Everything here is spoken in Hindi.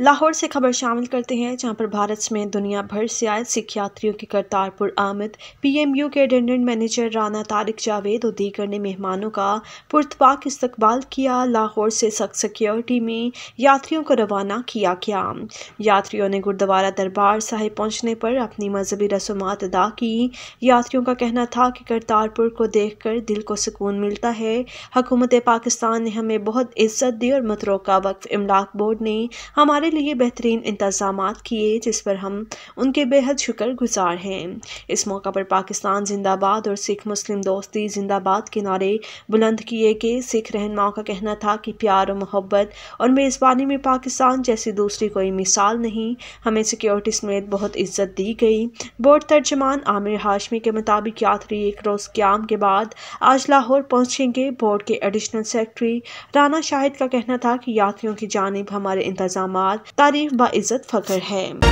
लाहौर से खबर शामिल करते हैं जहां पर भारत में दुनिया भर से आए सिख यात्रियों की करतारपुर आमद पीएमयू के अटेंडेंट मैनेजर राना तारिक जावेद और दीगर ने मेहमानों का पुरतपाक इस्तकबाल किया लाहौर से सख्त सिक्योरिटी में यात्रियों को रवाना किया गया यात्रियों ने गुरुद्वारा दरबार साहिब पहुंचने पर अपनी मजहबी रसूमात अदा की यात्रियों का कहना था कि करतारपुर को देख कर दिल को सुकून मिलता है हकूमत पाकिस्तान ने हमें बहुत इज्जत दी और मतरोका वक्फ इमलाक बोर्ड ने हमारे हमारे लिए बेहतरीन इंतजाम किए जिस पर हम उनके बेहद शुक्र गुज़ार हैं इस मौका पर पाकिस्तान जिंदाबाद और सिख मुस्लिम दोस्ती जिंदाबाद के नारे बुलंद किए गए सिख रहनमाओं का कहना था कि प्यार और मोहब्बत और मेज़बानी में पाकिस्तान जैसी दूसरी कोई मिसाल नहीं हमें सिक्योरिटी समेत बहुत इज्जत दी गई बोर्ड तर्जमान आमिर हाशमी के मुताबिक यात्री एक रोज़ क्याम के बाद आज लाहौर पहुंचेंगे बोर्ड के एडिशनल सेक्रेटरी राना शाहिद का कहना था कि यात्रियों की जानब हमारे इंतजाम तारीफ बाज़्ज़त फ़ख्र है